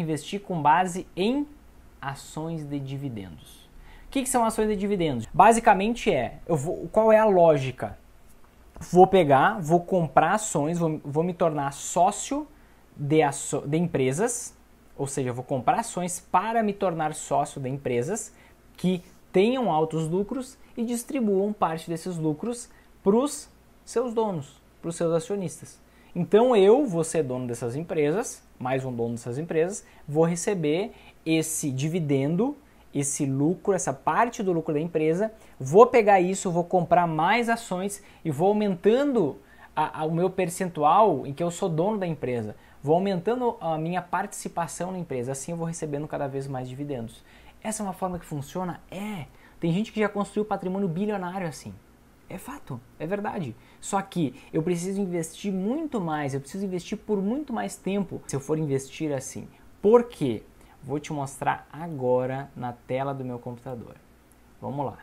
investir com base em ações de dividendos. O que, que são ações de dividendos? Basicamente é, vou, qual é a lógica? Vou pegar, vou comprar ações, vou, vou me tornar sócio de, aço, de empresas, ou seja, vou comprar ações para me tornar sócio de empresas que tenham altos lucros e distribuam parte desses lucros para os seus donos, para os seus acionistas. Então eu vou ser dono dessas empresas, mais um dono dessas empresas, vou receber esse dividendo, esse lucro, essa parte do lucro da empresa, vou pegar isso, vou comprar mais ações e vou aumentando a, a, o meu percentual em que eu sou dono da empresa, vou aumentando a minha participação na empresa, assim eu vou recebendo cada vez mais dividendos. Essa é uma forma que funciona? É. Tem gente que já construiu patrimônio bilionário assim. É fato, é verdade. Só que eu preciso investir muito mais, eu preciso investir por muito mais tempo se eu for investir assim. Por quê? Vou te mostrar agora na tela do meu computador. Vamos lá.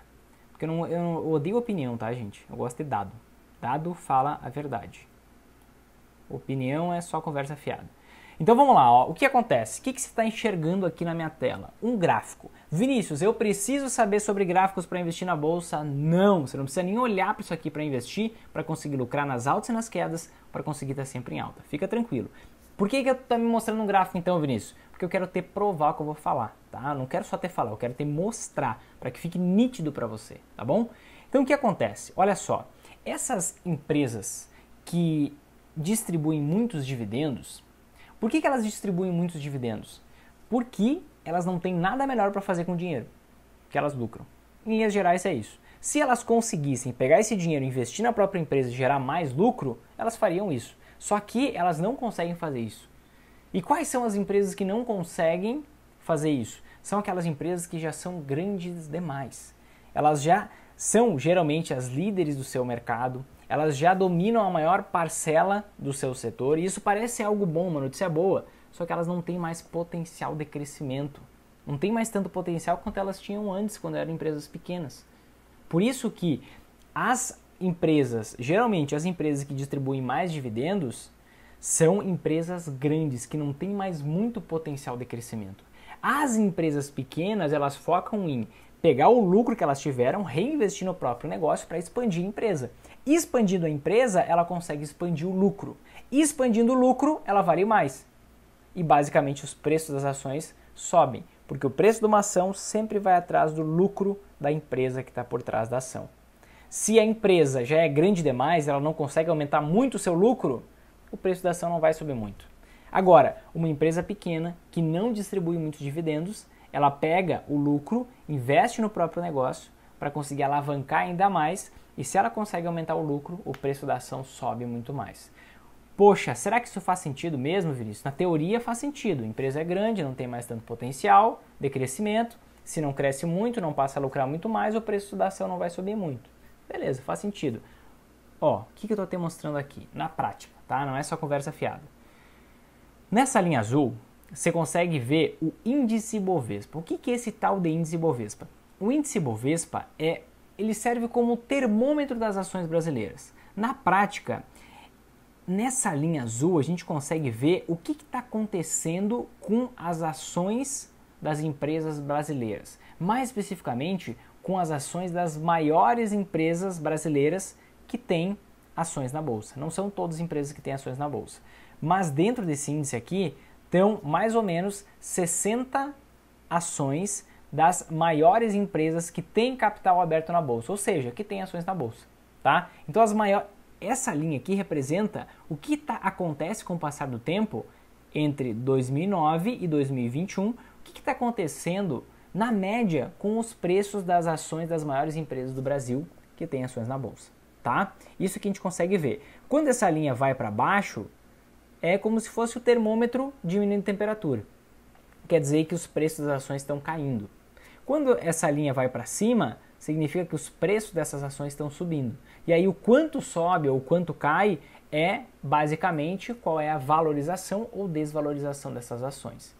Porque eu, não, eu, não, eu odeio opinião, tá, gente? Eu gosto de dado. Dado fala a verdade. Opinião é só conversa fiada. Então vamos lá, ó. o que acontece? O que, que você está enxergando aqui na minha tela? Um gráfico. Vinícius, eu preciso saber sobre gráficos para investir na bolsa? Não, você não precisa nem olhar para isso aqui para investir, para conseguir lucrar nas altas e nas quedas, para conseguir estar tá sempre em alta. Fica tranquilo. Por que, que eu estou tá me mostrando um gráfico então, Vinícius? Porque eu quero ter provar o que eu vou falar, tá? Eu não quero só ter falar, eu quero ter mostrar, para que fique nítido para você, tá bom? Então o que acontece? Olha só, essas empresas que distribuem muitos dividendos, por que, que elas distribuem muitos dividendos? Porque elas não têm nada melhor para fazer com o dinheiro que elas lucram. Em linhas gerais, é isso. Se elas conseguissem pegar esse dinheiro, investir na própria empresa e gerar mais lucro, elas fariam isso. Só que elas não conseguem fazer isso. E quais são as empresas que não conseguem fazer isso? São aquelas empresas que já são grandes demais. Elas já são geralmente as líderes do seu mercado, elas já dominam a maior parcela do seu setor e isso parece algo bom, uma notícia boa, só que elas não têm mais potencial de crescimento. Não tem mais tanto potencial quanto elas tinham antes, quando eram empresas pequenas. Por isso que as empresas, geralmente as empresas que distribuem mais dividendos, são empresas grandes que não têm mais muito potencial de crescimento. As empresas pequenas, elas focam em pegar o lucro que elas tiveram, reinvestir no próprio negócio para expandir a empresa. Expandindo a empresa, ela consegue expandir o lucro. Expandindo o lucro, ela vale mais. E basicamente os preços das ações sobem, porque o preço de uma ação sempre vai atrás do lucro da empresa que está por trás da ação. Se a empresa já é grande demais, ela não consegue aumentar muito o seu lucro, o preço da ação não vai subir muito. Agora, uma empresa pequena que não distribui muitos dividendos, ela pega o lucro, investe no próprio negócio para conseguir alavancar ainda mais e se ela consegue aumentar o lucro, o preço da ação sobe muito mais. Poxa, será que isso faz sentido mesmo, Vinícius? Na teoria faz sentido. A empresa é grande, não tem mais tanto potencial de crescimento. Se não cresce muito, não passa a lucrar muito mais, o preço da ação não vai subir muito. Beleza, faz sentido. Ó, o que, que eu estou te mostrando aqui? Na prática, tá? Não é só conversa fiada. Nessa linha azul, você consegue ver o índice Bovespa. O que, que é esse tal de índice Bovespa? O índice Bovespa é, ele serve como termômetro das ações brasileiras. Na prática, nessa linha azul a gente consegue ver o que está acontecendo com as ações das empresas brasileiras, mais especificamente com as ações das maiores empresas brasileiras que têm ações na bolsa. Não são todas as empresas que têm ações na bolsa, mas dentro desse índice aqui então, mais ou menos 60 ações das maiores empresas que têm capital aberto na bolsa, ou seja, que têm ações na bolsa, tá? Então, as maiores essa linha aqui representa o que tá, acontece com o passar do tempo entre 2009 e 2021, o que está acontecendo na média com os preços das ações das maiores empresas do Brasil que têm ações na bolsa, tá? Isso que a gente consegue ver. Quando essa linha vai para baixo, é como se fosse o termômetro diminuindo temperatura. Quer dizer que os preços das ações estão caindo. Quando essa linha vai para cima, significa que os preços dessas ações estão subindo. E aí o quanto sobe ou o quanto cai é basicamente qual é a valorização ou desvalorização dessas ações.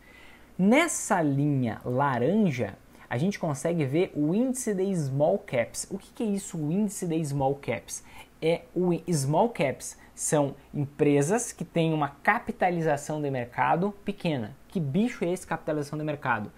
Nessa linha laranja, a gente consegue ver o índice de small caps. O que, é isso, o índice de small caps? É o small caps são empresas que têm uma capitalização de mercado pequena. Que bicho é esse capitalização de mercado?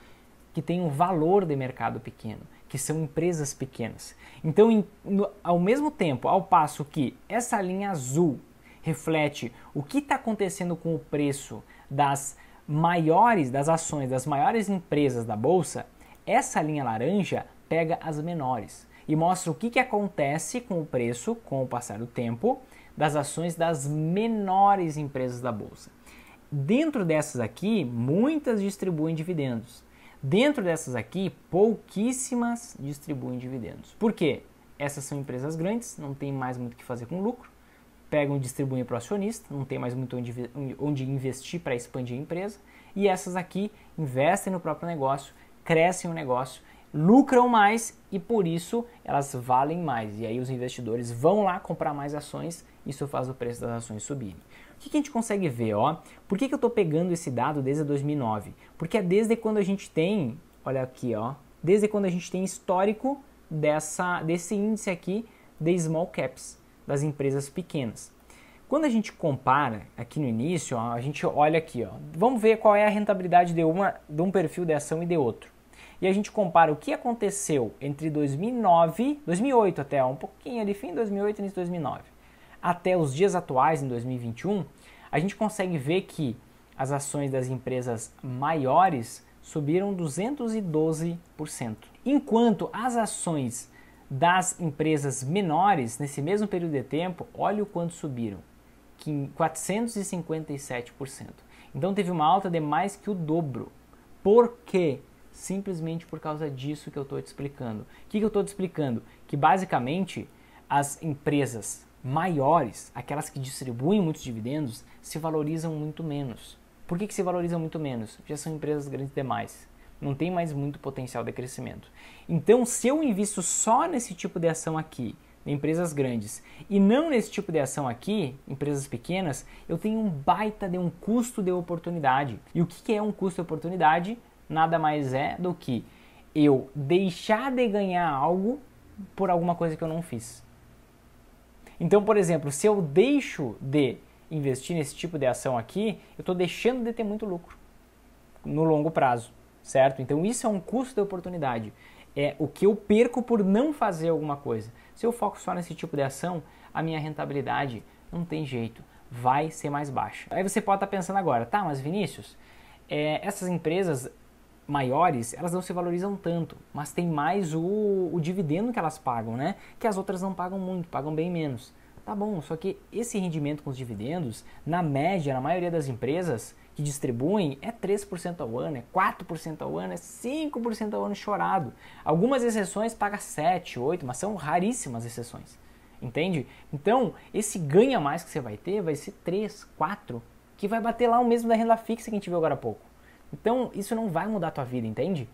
Que tem um valor de mercado pequeno, que são empresas pequenas. Então, em, no, ao mesmo tempo, ao passo que essa linha azul reflete o que está acontecendo com o preço das maiores, das ações das maiores empresas da bolsa, essa linha laranja pega as menores e mostra o que, que acontece com o preço com o passar do tempo das ações das menores empresas da bolsa. Dentro dessas aqui, muitas distribuem dividendos. Dentro dessas aqui, pouquíssimas distribuem dividendos. Por quê? Essas são empresas grandes, não tem mais muito o que fazer com lucro, pegam e distribuem para o acionista, não tem mais muito onde, onde investir para expandir a empresa. E essas aqui investem no próprio negócio, crescem o negócio lucram mais e por isso elas valem mais. E aí os investidores vão lá comprar mais ações, isso faz o preço das ações subir. O que, que a gente consegue ver? Ó? Por que, que eu estou pegando esse dado desde 2009? Porque é desde quando a gente tem, olha aqui, ó, desde quando a gente tem histórico dessa, desse índice aqui de small caps, das empresas pequenas. Quando a gente compara aqui no início, ó, a gente olha aqui, ó, vamos ver qual é a rentabilidade de, uma, de um perfil de ação e de outro e a gente compara o que aconteceu entre 2009, 2008 até um pouquinho ali, fim 2008 e início 2009, até os dias atuais, em 2021, a gente consegue ver que as ações das empresas maiores subiram 212%, enquanto as ações das empresas menores, nesse mesmo período de tempo, olha o quanto subiram, 457%. Então teve uma alta de mais que o dobro. Por quê? simplesmente por causa disso que eu estou te explicando. O que, que eu estou te explicando? Que basicamente as empresas maiores, aquelas que distribuem muitos dividendos, se valorizam muito menos. Por que, que se valorizam muito menos? Já são empresas grandes demais. Não tem mais muito potencial de crescimento. Então, se eu invisto só nesse tipo de ação aqui, empresas grandes. E não nesse tipo de ação aqui, empresas pequenas, eu tenho um baita de um custo de oportunidade. E o que é um custo de oportunidade? nada mais é do que eu deixar de ganhar algo por alguma coisa que eu não fiz. Então, por exemplo, se eu deixo de investir nesse tipo de ação aqui, eu estou deixando de ter muito lucro no longo prazo, certo? Então, isso é um custo de oportunidade. É o que eu perco por não fazer alguma coisa. Se eu foco só nesse tipo de ação, a minha rentabilidade não tem jeito, vai ser mais baixa. Aí você pode estar pensando agora, tá, mas Vinícius, é, essas empresas maiores, elas não se valorizam tanto, mas tem mais o, o dividendo que elas pagam, né? Que as outras não pagam muito, pagam bem menos. Tá bom, só que esse rendimento com os dividendos, na média, na maioria das empresas que distribuem, é 3% ao ano, é 4% ao ano, é 5% ao ano chorado. Algumas exceções pagam 7, 8, mas são raríssimas exceções. Entende? Então, esse ganha mais que você vai ter vai ser 3, 4, que vai bater lá o mesmo da renda fixa que a gente viu agora há pouco. Então, isso não vai mudar a tua vida, entende?